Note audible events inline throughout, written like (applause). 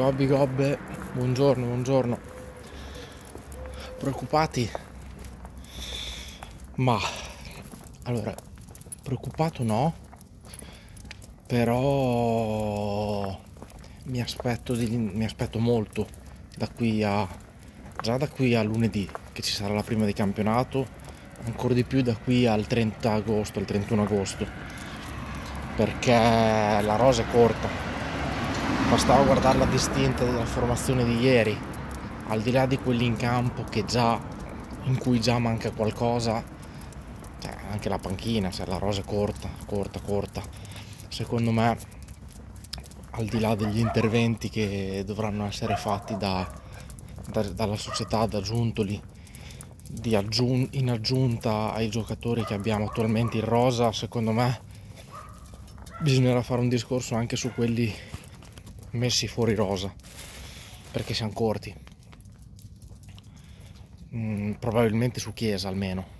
gobbi Gobbe, buongiorno, buongiorno. Preoccupati? Ma, allora, preoccupato no, però mi aspetto, di, mi aspetto molto da qui a, già da qui a lunedì, che ci sarà la prima di campionato, ancora di più da qui al 30 agosto, al 31 agosto, perché la rosa è corta, bastava guardarla distinta dalla formazione di ieri, al di là di quelli in campo già, in cui già manca qualcosa, cioè anche la panchina, cioè la rosa è corta, corta, corta, secondo me al di là degli interventi che dovranno essere fatti da, da, dalla società, da Giuntoli, aggiun in aggiunta ai giocatori che abbiamo attualmente in rosa, secondo me bisognerà fare un discorso anche su quelli messi fuori rosa perché siamo corti mm, probabilmente su chiesa almeno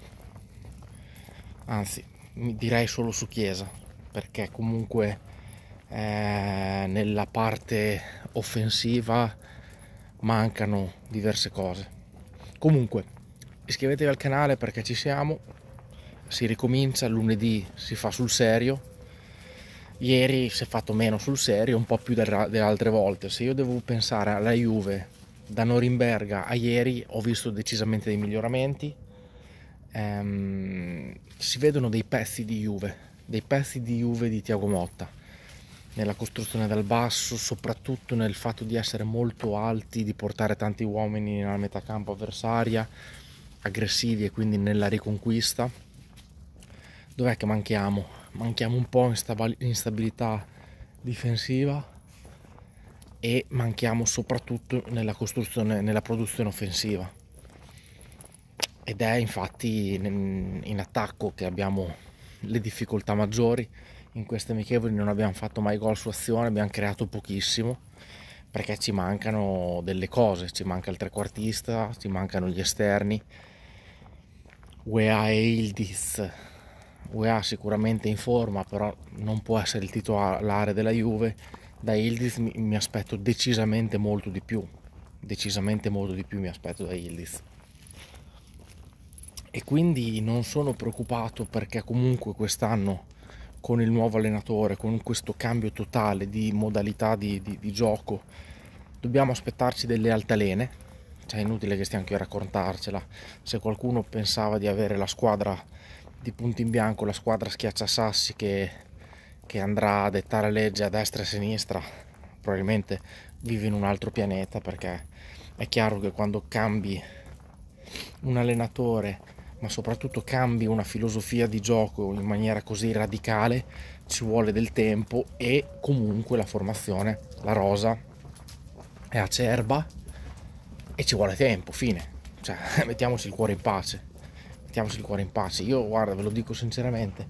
anzi direi solo su chiesa perché comunque eh, nella parte offensiva mancano diverse cose comunque iscrivetevi al canale perché ci siamo si ricomincia lunedì si fa sul serio ieri si è fatto meno sul serio, un po' più delle altre volte. Se io devo pensare alla Juve da Norimberga a ieri, ho visto decisamente dei miglioramenti. Ehm, si vedono dei pezzi di Juve, dei pezzi di Juve di Tiago Motta nella costruzione dal basso, soprattutto nel fatto di essere molto alti, di portare tanti uomini nella metà campo avversaria, aggressivi e quindi nella riconquista dov'è che manchiamo? Manchiamo un po' in stabilità difensiva e manchiamo soprattutto nella costruzione, nella produzione offensiva. Ed è infatti in attacco che abbiamo le difficoltà maggiori. In queste amichevoli non abbiamo fatto mai gol su azione, abbiamo creato pochissimo perché ci mancano delle cose, ci manca il trequartista, ci mancano gli esterni. Wea e Ildiz UEA sicuramente in forma, però non può essere il titolare della Juve. Da Ildiz mi, mi aspetto decisamente molto di più, decisamente molto di più mi aspetto da Ildiz. E quindi non sono preoccupato perché comunque quest'anno con il nuovo allenatore, con questo cambio totale di modalità di, di, di gioco, dobbiamo aspettarci delle altalene, cioè è inutile che stiamo anche a raccontarcela. Se qualcuno pensava di avere la squadra di punto in bianco la squadra schiaccia sassi che, che andrà a dettare legge a destra e a sinistra probabilmente vive in un altro pianeta perché è chiaro che quando cambi un allenatore ma soprattutto cambi una filosofia di gioco in maniera così radicale ci vuole del tempo e comunque la formazione la rosa è acerba e ci vuole tempo fine cioè (laughs) mettiamoci il cuore in pace mettiamoci il cuore in pace. Io, guarda, ve lo dico sinceramente,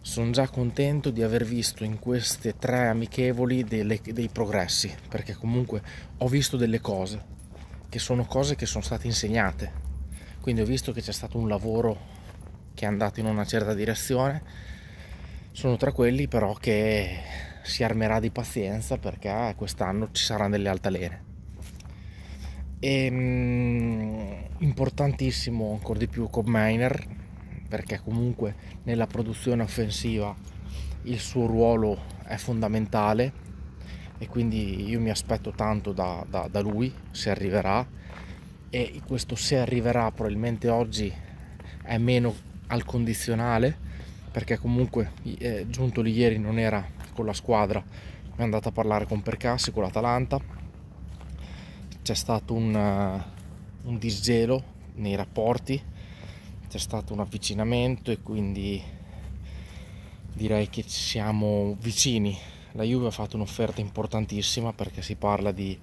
sono già contento di aver visto in queste tre amichevoli delle, dei progressi, perché comunque ho visto delle cose che sono cose che sono state insegnate. Quindi ho visto che c'è stato un lavoro che è andato in una certa direzione. Sono tra quelli però che si armerà di pazienza perché ah, quest'anno ci saranno delle altalene e, ehm, importantissimo ancora di più con Miner perché comunque nella produzione offensiva il suo ruolo è fondamentale e quindi io mi aspetto tanto da, da, da lui se arriverà e questo se arriverà probabilmente oggi è meno al condizionale perché comunque eh, Giuntoli ieri non era con la squadra è andato a parlare con Percassi, con l'Atalanta c'è stato un, eh, un disgelo nei rapporti, c'è stato un avvicinamento e quindi direi che siamo vicini. La Juve ha fatto un'offerta importantissima perché si parla di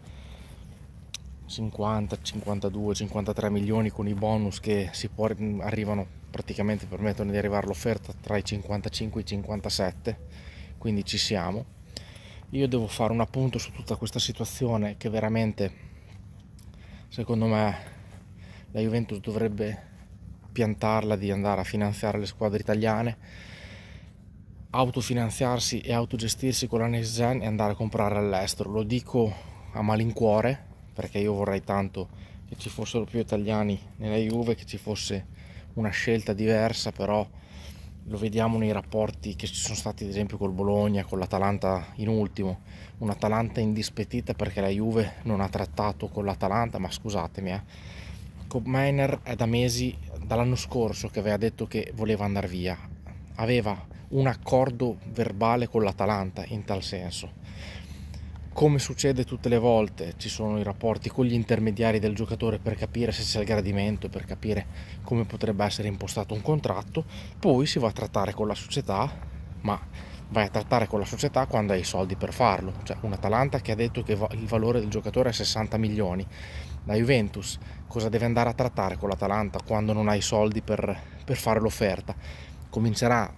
50, 52, 53 milioni con i bonus che si può, arrivano praticamente permettono di arrivare all'offerta tra i 55 e i 57, quindi ci siamo. Io devo fare un appunto su tutta questa situazione che veramente secondo me la Juventus dovrebbe piantarla di andare a finanziare le squadre italiane, autofinanziarsi e autogestirsi con la Next Gen e andare a comprare all'estero. Lo dico a malincuore perché io vorrei tanto che ci fossero più italiani nella Juve, che ci fosse una scelta diversa, però lo vediamo nei rapporti che ci sono stati ad esempio col Bologna, con l'Atalanta in ultimo, un'Atalanta indispettita perché la Juve non ha trattato con l'Atalanta, ma scusatemi, eh. Koopmeiner è da mesi, dall'anno scorso, che aveva detto che voleva andare via, aveva un accordo verbale con l'Atalanta in tal senso come succede tutte le volte, ci sono i rapporti con gli intermediari del giocatore per capire se c'è il gradimento, per capire come potrebbe essere impostato un contratto, poi si va a trattare con la società, ma vai a trattare con la società quando hai i soldi per farlo. Cioè un Atalanta che ha detto che il valore del giocatore è 60 milioni, la Juventus cosa deve andare a trattare con l'Atalanta quando non hai i soldi per, per fare l'offerta? Comincerà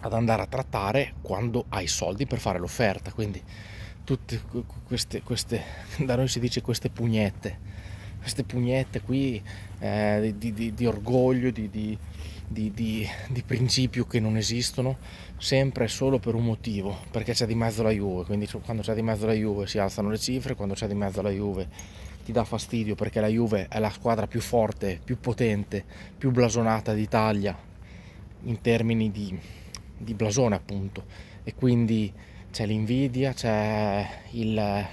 ad andare a trattare quando hai i soldi per fare l'offerta, quindi tutte queste, queste, da noi si dice queste pugnette, queste pugnette qui eh, di, di, di, orgoglio, di, di, principio che non esistono, sempre e solo per un motivo, perché c'è di mezzo la Juve, quindi quando c'è di mezzo la Juve si alzano le cifre, quando c'è di mezzo la Juve ti dà fastidio perché la Juve è la squadra più forte, più potente, più blasonata d'Italia in termini di blasone appunto e quindi c'è l'invidia, c'è il,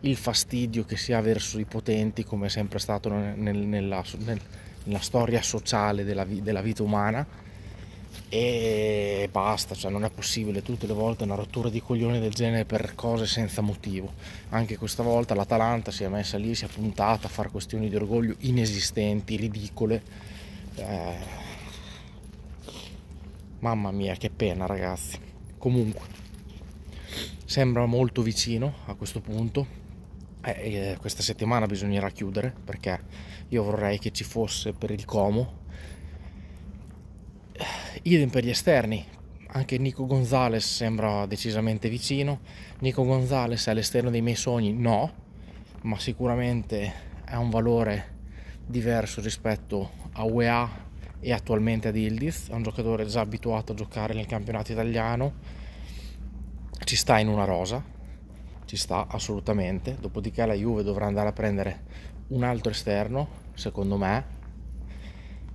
il, fastidio che si ha verso i potenti come è sempre stato nel, nella, nel, nella, storia sociale della, della, vita umana e basta, cioè non è possibile tutte le volte una rottura di coglione del genere per cose senza motivo. Anche questa volta l'Atalanta si è messa lì, si è puntata a fare questioni di orgoglio inesistenti, ridicole. Eh, mamma mia, che pena ragazzi. Comunque sembra molto vicino a questo punto. Eh, eh, questa settimana bisognerà chiudere perché io vorrei che ci fosse per il Como. Eh, idem per gli esterni, anche Nico Gonzalez sembra decisamente vicino. Nico Gonzalez è all'esterno dei miei sogni? No, ma sicuramente è un valore diverso rispetto a UEA e attualmente ad Ildiz. È un giocatore già abituato a giocare nel campionato italiano ci sta in una rosa, ci sta assolutamente, dopodiché la Juve dovrà andare a prendere un altro esterno, secondo me,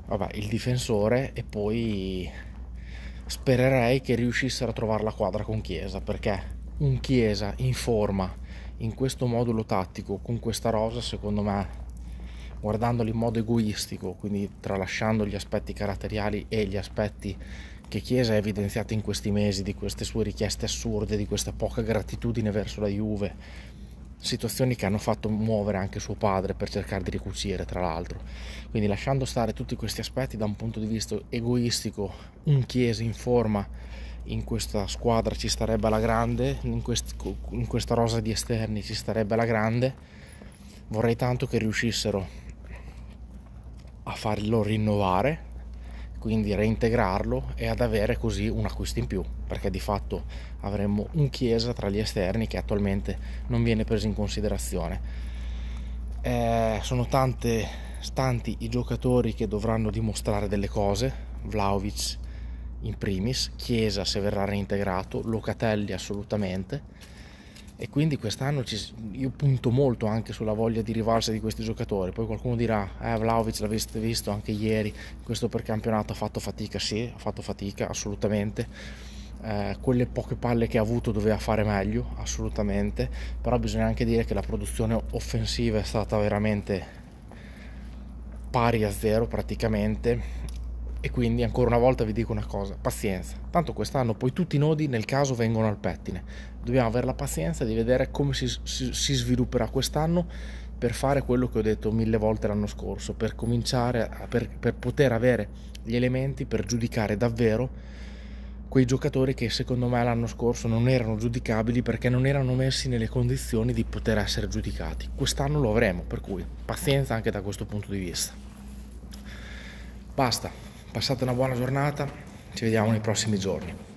Vabbè, il difensore e poi spererei che riuscissero a trovare la quadra con Chiesa, perché un Chiesa in forma, in questo modulo tattico, con questa rosa, secondo me guardandoli in modo egoistico, quindi tralasciando gli aspetti caratteriali e gli aspetti che Chiesa ha evidenziato in questi mesi di queste sue richieste assurde, di questa poca gratitudine verso la Juve, situazioni che hanno fatto muovere anche suo padre per cercare di ricucire, tra l'altro. Quindi lasciando stare tutti questi aspetti da un punto di vista egoistico, un Chiesa in forma in questa squadra ci starebbe alla grande, in, quest in questa rosa di esterni ci starebbe alla grande. Vorrei tanto che riuscissero a farlo rinnovare quindi reintegrarlo e ad avere così un acquisto in più, perché di fatto avremmo un chiesa tra gli esterni che attualmente non viene preso in considerazione. Eh, sono tante, tanti i giocatori che dovranno dimostrare delle cose, Vlaovic in primis, Chiesa se verrà reintegrato, Locatelli assolutamente e quindi quest'anno ci, io punto molto anche sulla voglia di rivalsa di questi giocatori. Poi qualcuno dirà, eh Vlaovic l'aveste visto anche ieri, questo per campionato ha fatto fatica, sì, ha fatto fatica assolutamente. Eh, quelle poche palle che ha avuto doveva fare meglio, assolutamente, però bisogna anche dire che la produzione offensiva è stata veramente pari a zero praticamente e quindi ancora una volta vi dico una cosa, pazienza. Tanto quest'anno poi tutti i nodi nel caso vengono al pettine. Dobbiamo avere la pazienza di vedere come si, si, si svilupperà quest'anno per fare quello che ho detto mille volte l'anno scorso, per cominciare, a, per, per poter avere gli elementi per giudicare davvero quei giocatori che secondo me l'anno scorso non erano giudicabili perché non erano messi nelle condizioni di poter essere giudicati. Quest'anno lo avremo, per cui pazienza anche da questo punto di vista. Basta, passate una buona giornata, ci vediamo nei prossimi giorni.